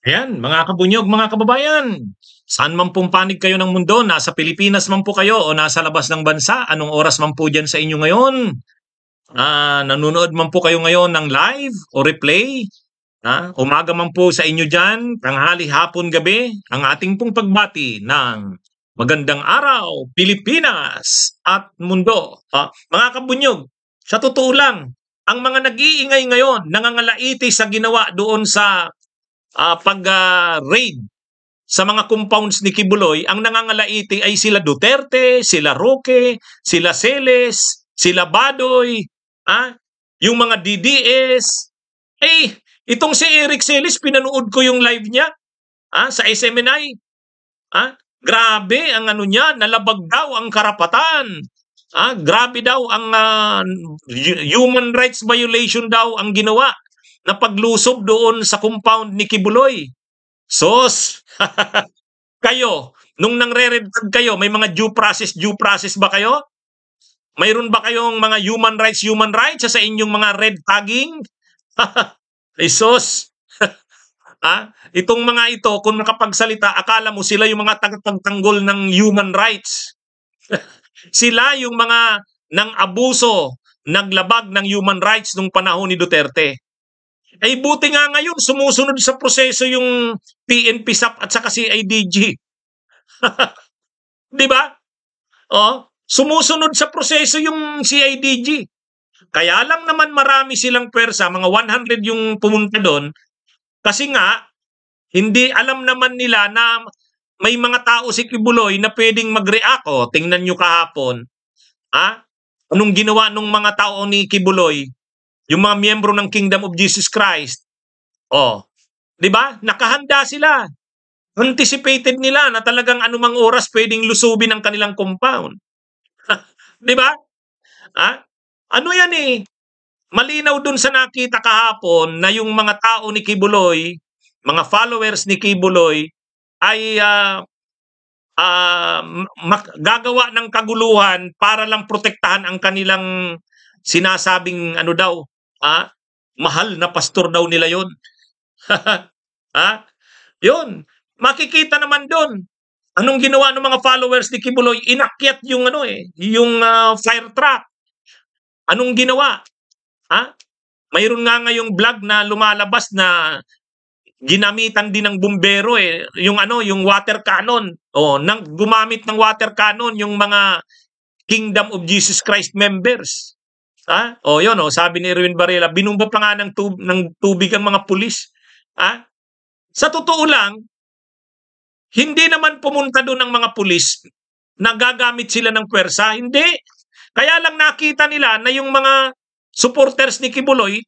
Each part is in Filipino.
Ayan, mga kabunyog, mga kababayan, saan man pong panig kayo ng mundo, nasa Pilipinas man po kayo o nasa labas ng bansa, anong oras man po dyan sa inyo ngayon, ah, nanonood man po kayo ngayon ng live o replay, ah, umaga man po sa inyo dyan, tanghali, hapon, gabi, ang ating pong pagbati ng magandang araw, Pilipinas at mundo. Ah, mga kabunyog, sa totoo lang, ang mga nag-iingay ngayon, nangangalaiti sa ginawa doon sa uh, ah, pag-raid ah, uh, sa mga compounds ni Kibuloy, ang nangangalaiti ay sila Duterte, sila Roque, sila Celes, sila Badoy, ah, yung mga DDS. Eh, itong si Eric Celes, pinanood ko yung live niya ah, sa SMNI. Ah, grabe ang ano niya, nalabag daw ang karapatan. Ah, grabe daw ang uh, human rights violation daw ang ginawa na paglusob doon sa compound ni Kibuloy. Sos! kayo, nung nangre-red kayo, may mga due process, due process ba kayo? Mayroon ba kayong mga human rights, human rights sa inyong mga red tagging? Ay sos! ah, itong mga ito, kung makapagsalita, akala mo sila yung mga tagapagtanggol ng human rights. sila yung mga nang abuso, naglabag ng human rights nung panahon ni Duterte. Ay eh, buti nga ngayon, sumusunod sa proseso yung PNP SAP at saka si IDG. Di ba? Oh, sumusunod sa proseso yung CIDG. Kaya lang naman marami silang pwersa, mga 100 yung pumunta doon, kasi nga, hindi alam naman nila na may mga tao si Kibuloy na pwedeng mag-react. Oh, Tingnan nyo kahapon, ha? Ah, anong ginawa ng mga tao ni Kibuloy yung mga miyembro ng Kingdom of Jesus Christ, oh, 'di ba? Nakahanda sila. Anticipated nila na talagang anumang oras pwedeng lusubin ang kanilang compound. 'Di ba? Ha? Ano 'yan eh? Malinaw dun sa nakita kahapon na yung mga tao ni Kibuloy, mga followers ni Kibuloy ay uh, uh, gagawa ng kaguluhan para lang protektahan ang kanilang sinasabing ano daw Ha? Mahal na pastor daw nila yon. ha? Yon, Makikita naman doon. Anong ginawa ng mga followers ni Kibuloy? Inakyat yung ano eh, yung uh, fire truck. Anong ginawa? Ha? Mayroon nga ngayong vlog na lumalabas na ginamitan din ng bumbero eh, yung ano, yung water cannon. O, nang gumamit ng water cannon yung mga Kingdom of Jesus Christ members. Ha? O yun, o, sabi ni Erwin Barela, binumba pa nga ng, tub- ng tubig ang mga pulis. Ha? Sa totoo lang, hindi naman pumunta doon ng mga pulis na gagamit sila ng pwersa. Hindi. Kaya lang nakita nila na yung mga supporters ni Kibuloy,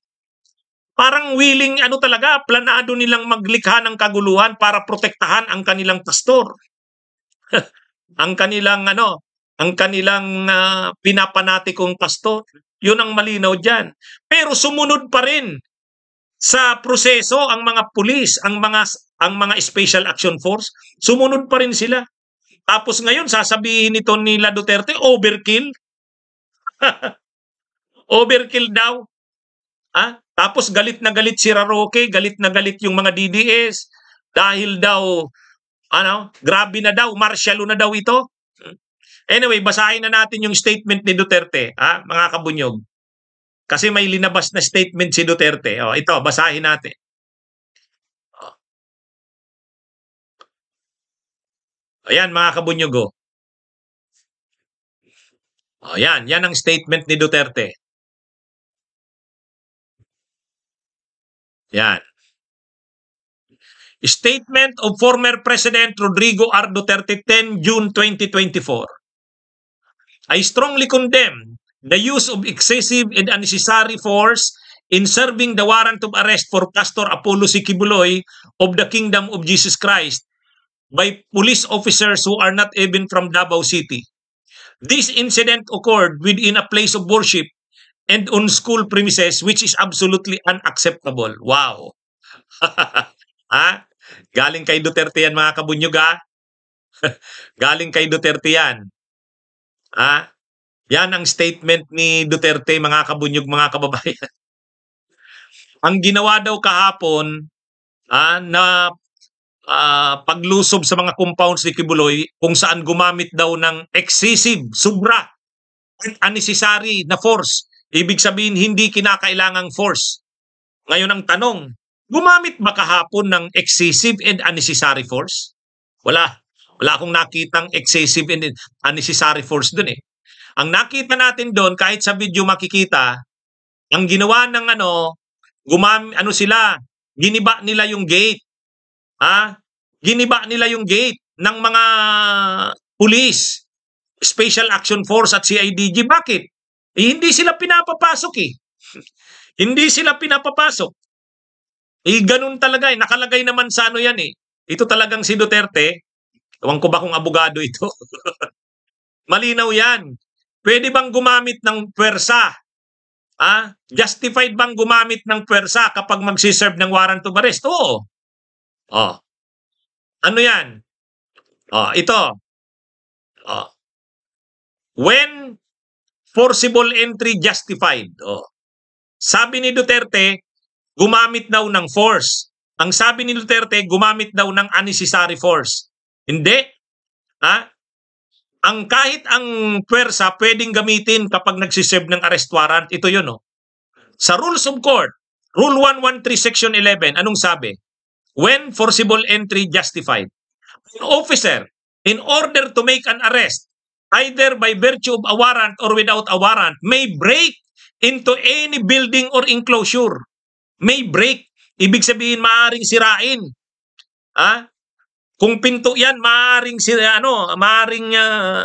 parang willing, ano talaga, planado nilang maglikha ng kaguluhan para protektahan ang kanilang pastor. ang kanilang, ano, ang kanilang uh, ah, kong pastor. Yun ang malinaw dyan. Pero sumunod pa rin sa proseso ang mga pulis, ang mga ang mga Special Action Force, sumunod pa rin sila. Tapos ngayon sasabihin nito nila Duterte overkill. overkill daw. Ha? Ah, tapos galit na galit si Raroque, galit na galit yung mga DDS dahil daw ano, grabe na daw, martial na daw ito. Anyway, basahin na natin yung statement ni Duterte, ha, mga kabunyog. Kasi may linabas na statement si Duterte. O, ito, basahin natin. Ayan, mga kabunyog. O, o yan ang statement ni Duterte. Yan. Statement of former President Rodrigo R. Duterte 10 June 2024. I strongly condemn the use of excessive and unnecessary force in serving the warrant of arrest for Pastor Apollo Sikibuloy of the Kingdom of Jesus Christ by police officers who are not even from Davao City. This incident occurred within a place of worship and on school premises which is absolutely unacceptable. Wow. ha? Galing kay Duterte yan mga kabunyog ha? Galing kay Duterte yan. Ah, yan ang statement ni Duterte mga kabunyog mga kababayan. ang ginawa daw kahapon ah, na ah, paglusob sa mga compounds ni Kibuloy kung saan gumamit daw ng excessive, sobra, unnecessary na force. Ibig sabihin hindi kinakailangang force. Ngayon ang tanong, gumamit ba kahapon ng excessive and unnecessary force? Wala. Wala akong nakitang excessive and unnecessary force doon eh. Ang nakita natin doon, kahit sa video makikita, ang ginawa ng ano, gumam, ano sila, giniba nila yung gate. Ha? Giniba nila yung gate ng mga pulis, Special Action Force at CIDG. Bakit? Eh, hindi sila pinapapasok eh. hindi sila pinapapasok. Eh, ganun talaga eh. Nakalagay naman sa ano yan eh. Ito talagang si Duterte, Ewan ko ba kung abogado ito? Malinaw yan. Pwede bang gumamit ng pwersa? Ha? justified bang gumamit ng pwersa kapag magsiserve ng warrant of arrest? Oo. Oh. Ano yan? Oh, ito. Oh. When forcible entry justified. Oh. Sabi ni Duterte, gumamit daw ng force. Ang sabi ni Duterte, gumamit daw ng unnecessary force. Hindi. Ha? Ah, ang kahit ang pwersa pwedeng gamitin kapag nagsiserve ng arrest warrant, ito yun oh. Sa rules of court, Rule 113 Section 11, anong sabi? When forcible entry justified, an officer, in order to make an arrest, either by virtue of a warrant or without a warrant, may break into any building or enclosure. May break. Ibig sabihin, maaaring sirain. Ha? Ah, kung pinto 'yan, maaring si ano, maaring uh,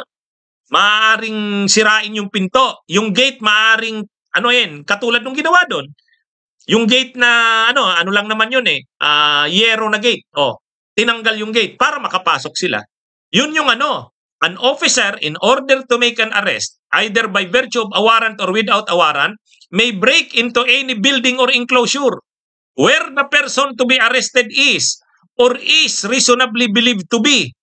maaring sirain yung pinto. Yung gate maaring ano 'yan, katulad ng ginawa doon. Yung gate na ano, ano lang naman 'yun eh, uh, yero na gate. Oh, tinanggal yung gate para makapasok sila. Yun yung ano, an officer in order to make an arrest either by virtue of a warrant or without a warrant may break into any building or enclosure where the person to be arrested is or is reasonably believed to be.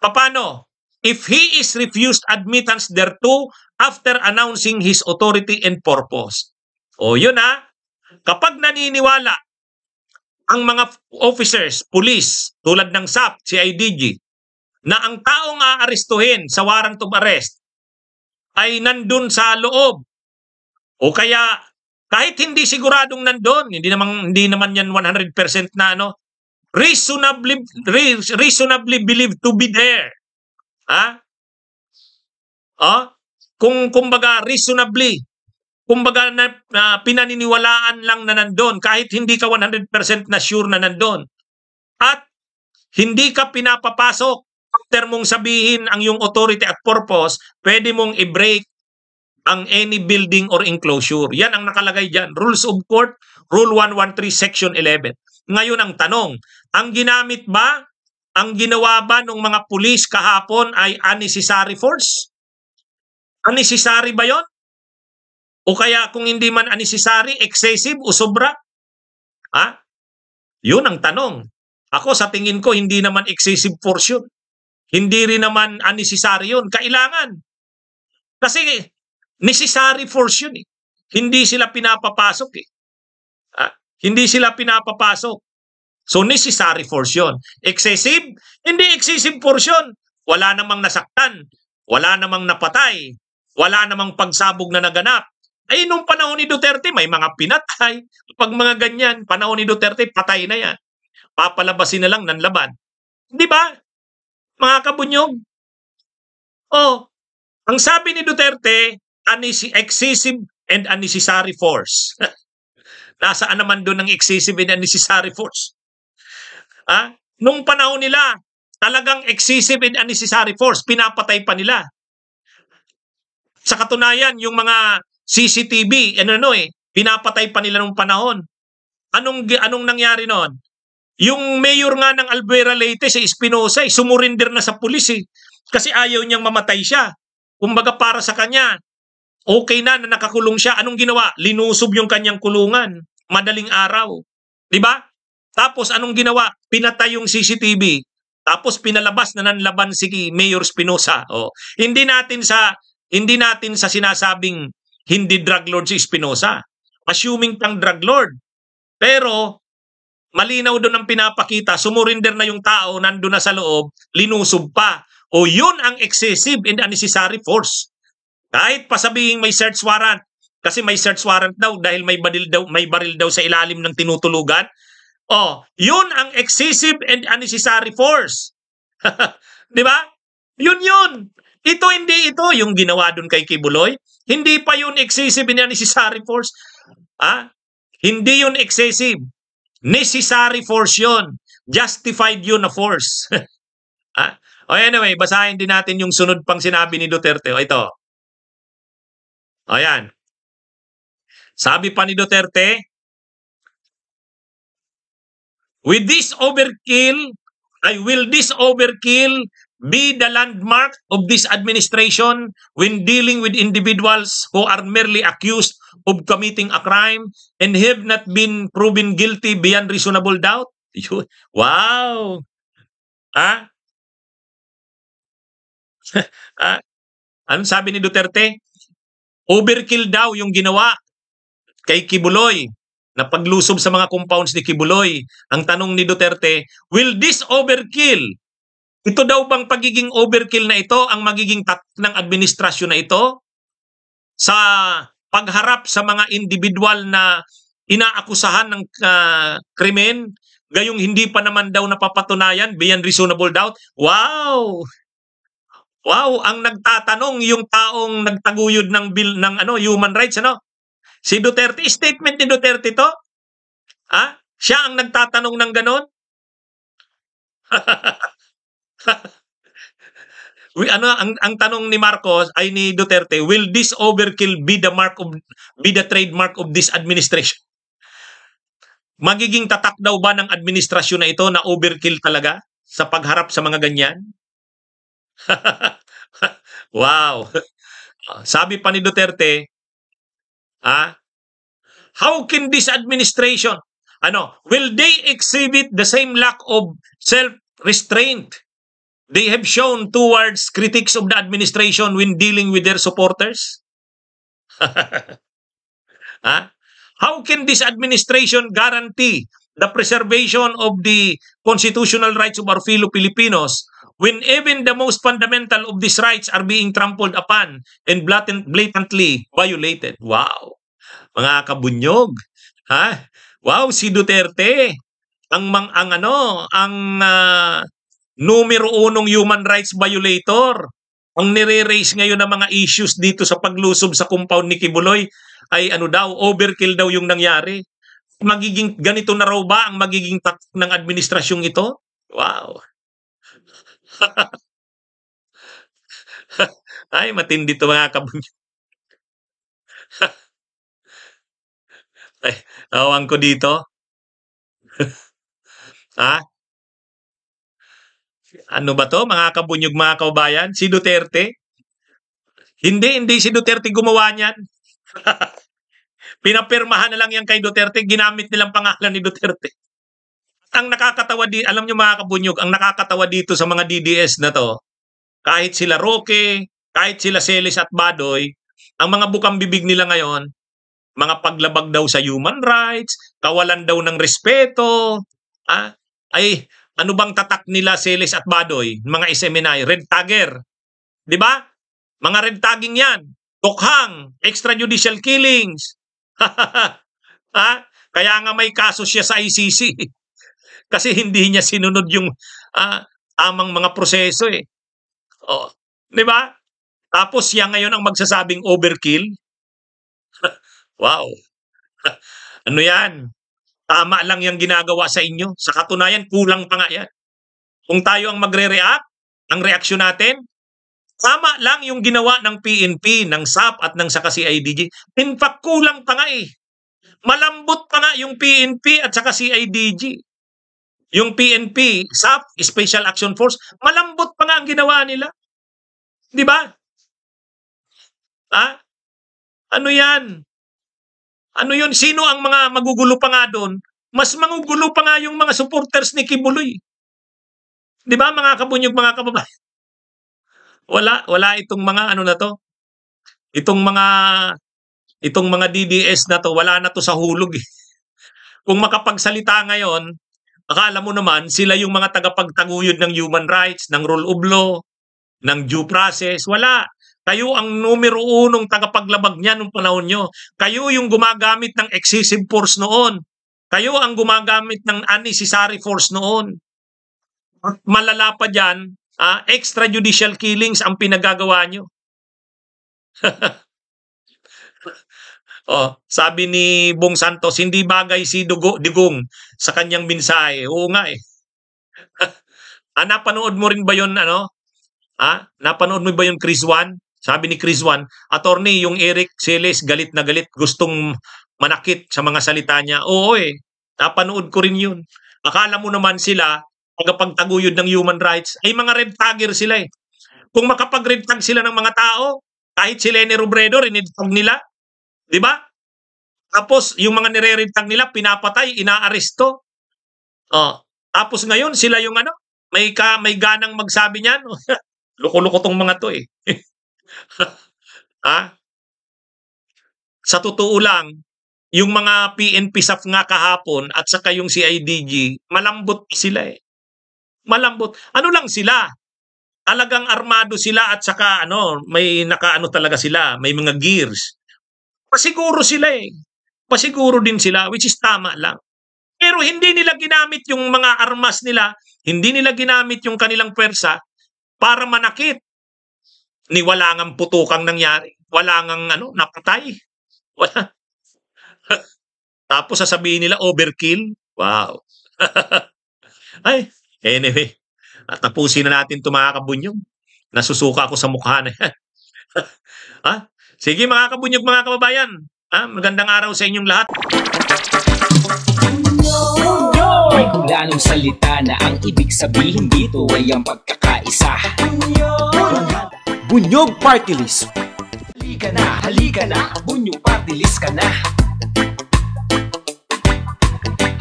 Papano? If he is refused admittance thereto after announcing his authority and purpose. O yun ha, ah. kapag naniniwala ang mga officers, police, tulad ng SAP, CIDG, na ang taong aarestuhin sa warrant of arrest ay nandun sa loob o kaya kahit hindi siguradong nandoon, hindi naman hindi naman yan 100% na ano, reasonably re, reasonably believed to be there. Ha? Ah? Kung kumbaga reasonably kumbaga na, uh, pinaniniwalaan lang na nandoon kahit hindi ka 100% na sure na nandoon. At hindi ka pinapapasok after mong sabihin ang yung authority at purpose, pwede mong i-break ang any building or enclosure. Yan ang nakalagay dyan. Rules of Court, Rule 113, Section 11. Ngayon ang tanong, ang ginamit ba, ang ginawa ba ng mga pulis kahapon ay unnecessary force? Unnecessary ba yon? O kaya kung hindi man unnecessary, excessive o sobra? Ha? Yun ang tanong. Ako sa tingin ko, hindi naman excessive force yun. Hindi rin naman unnecessary yun. Kailangan. Kasi necessary force yun eh. Hindi sila pinapapasok eh. Ah, hindi sila pinapapasok. So necessary force yun. Excessive? Hindi excessive force yun. Wala namang nasaktan. Wala namang napatay. Wala namang pagsabog na naganap. Ay, eh, nung panahon ni Duterte, may mga pinatay. Pag mga ganyan, panahon ni Duterte, patay na yan. Papalabasin na lang ng laban. Di ba? Mga kabunyog. Oh, ang sabi ni Duterte, excessive and unnecessary force. Nasaan naman doon ang excessive and unnecessary force? Ha? Nung panahon nila, talagang excessive and unnecessary force, pinapatay pa nila. Sa katunayan, yung mga CCTV, ano ano eh, pinapatay pa nila nung panahon. Anong anong nangyari noon? Yung mayor nga ng Albuera Leyte, si Espinosa, eh, sumurinder na sa pulis eh. Kasi ayaw niyang mamatay siya. Kumbaga para sa kanya, Okay na na nakakulong siya. Anong ginawa? Linusob yung kanyang kulungan. Madaling araw. Di ba? Tapos anong ginawa? Pinatay yung CCTV. Tapos pinalabas na nanlaban si Mayor Spinoza. Oh. hindi natin sa hindi natin sa sinasabing hindi drug lord si Spinoza. Assuming pang drug lord. Pero malinaw doon ang pinapakita, sumurinder na yung tao, nando na sa loob, linusob pa. O yun ang excessive and unnecessary force. Kahit pasabihin may search warrant, kasi may search warrant daw dahil may baril daw, may baril daw sa ilalim ng tinutulugan. Oh, yun ang excessive and unnecessary force. 'Di ba? Yun yun. Ito hindi ito yung ginawa doon kay Kibuloy. Hindi pa yun excessive and unnecessary force. Ah? Hindi yun excessive. Necessary force yun. Justified yun na force. ah? Oh, anyway, basahin din natin yung sunod pang sinabi ni Duterte. Oh, ito, Ayan. Sabi pa ni Duterte, With this overkill, I will this overkill be the landmark of this administration when dealing with individuals who are merely accused of committing a crime and have not been proven guilty beyond reasonable doubt? Wow! Ha? Ah? ha? Ah? Anong sabi ni Duterte? Overkill daw yung ginawa kay Kibuloy na paglusob sa mga compounds ni Kibuloy. Ang tanong ni Duterte, will this overkill? Ito daw bang pagiging overkill na ito ang magiging tat ng administrasyon na ito? Sa pagharap sa mga individual na inaakusahan ng uh, krimen, gayong hindi pa naman daw napapatunayan beyond reasonable doubt. Wow! Wow, ang nagtatanong yung taong nagtaguyod ng bill ng ano human rights ano? Si Duterte, statement ni Duterte to? Ha? Siya ang nagtatanong ng ganon? We, ano ang ang tanong ni Marcos ay ni Duterte, will this overkill be the mark of be the trademark of this administration? Magiging tatak daw ba ng administrasyon na ito na overkill talaga sa pagharap sa mga ganyan? wow. Sabi pa ni Duterte, ha? how can this administration, ano, will they exhibit the same lack of self-restraint they have shown towards critics of the administration when dealing with their supporters? ha? How can this administration guarantee the preservation of the constitutional rights of our fellow Filipinos when even the most fundamental of these rights are being trampled upon and blatant, blatantly violated. Wow! Mga kabunyog, ha? Wow, si Duterte, ang mang ang ano, ang uh, numero unong human rights violator. Ang nire-raise ngayon ng mga issues dito sa paglusob sa compound ni Kibuloy ay ano daw, overkill daw yung nangyari. Magiging ganito na raw ba ang magiging tatak ng administrasyong ito? Wow. Ay, matindi 'to mga kabunyag. Ay, ang ko dito. Ha? Ano ba 'to mga kabunyog, mga kababayan, si Duterte? Hindi, hindi si Duterte gumawa niyan. Pinapirmahan na lang yan kay Duterte, ginamit nilang pangalan ni Duterte ang nakakatawa di, alam niyo mga kabunyog, ang nakakatawa dito sa mga DDS na to, kahit sila Roque, kahit sila Celis at Badoy, ang mga bukang bibig nila ngayon, mga paglabag daw sa human rights, kawalan daw ng respeto, ah, ay ano bang tatak nila Celis at Badoy, mga SMNI, red tagger. 'Di ba? Mga red tagging 'yan. Tukhang, extrajudicial killings. ha? Ah, kaya nga may kaso siya sa ICC. Kasi hindi niya sinunod yung uh, tamang mga proseso eh. Oh, 'di ba? Tapos siya ngayon ang magsasabing overkill. wow. ano 'yan? Tama lang yung ginagawa sa inyo. Sa katunayan, kulang pa nga yan. Kung tayo ang magre-react, ang reaksyon natin, tama lang yung ginawa ng PNP, ng SAP at ng saka CIDG. In fact, kulang pa nga eh. Malambot pa nga yung PNP at saka CIDG. Yung PNP, SAP, Special Action Force, malambot pa nga ang ginawa nila. Di ba? Ha? Ano yan? Ano yun? Sino ang mga magugulo pa nga doon? Mas magugulo pa nga yung mga supporters ni Kibuloy. Di ba mga kabunyog, mga kababayan? Wala, wala itong mga ano na to. Itong mga itong mga DDS na to, wala na to sa hulog. Eh. Kung makapagsalita ngayon, Akala mo naman sila yung mga tagapagtaguyod ng human rights, ng rule of law, ng due process. Wala. Kayo ang numero unong tagapaglabag niya nung panahon nyo. Kayo yung gumagamit ng excessive force noon. Kayo ang gumagamit ng unnecessary force noon. Malala pa dyan, uh, extrajudicial killings ang pinagagawa nyo. Oh, sabi ni Bong Santos, hindi bagay si Dugo, Digong sa kanyang mensahe. Oo nga eh. ah, napanood mo rin ba yon ano? Ah, napanood mo ba yon Chris Wan? Sabi ni Chris Wan, attorney, yung Eric Celes galit na galit, gustong manakit sa mga salita niya. Oo eh, napanood ko rin yun. Akala mo naman sila, tagapagtaguyod ng human rights, ay mga red tagger sila eh. Kung makapag-red tag sila ng mga tao, kahit si Lenny Robredo, rinitag nila, Di ba? Tapos yung mga nirerentang nila, pinapatay, inaaresto. Oh. Tapos ngayon, sila yung ano, may, ka, may ganang magsabi niyan. Loko-loko tong mga to eh. ha? Sa totoo lang, yung mga PNP SAF nga kahapon at saka yung CIDG, malambot sila eh. Malambot. Ano lang sila? Talagang armado sila at saka ano, may nakaano talaga sila, may mga gears. Pasiguro sila eh. Pasiguro din sila, which is tama lang. Pero hindi nila ginamit yung mga armas nila, hindi nila ginamit yung kanilang pwersa para manakit ni wala ngang putukang nangyari. Wala ngang ano, napatay. Wala. Tapos sasabihin nila overkill. Wow. Ay, anyway. At tapusin na natin ito mga kabunyong. Nasusuka ako sa mukha na yan. ha? Sige mga kabunyog mga kababayan, ah, magandang araw sa inyong lahat. May kung anong salita na ang ibig sabihin dito ay ang pagkakaisa. Bunyog Party List Halika na, halika na, bunyog party list ka na.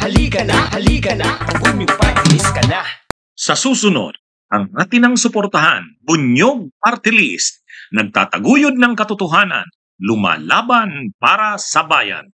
Halika na, halika na, bunyog party list ka na. Sa susunod, ang atin ang suportahan, Bunyog Party List nagtataguyod ng katotohanan, lumalaban para sa bayan.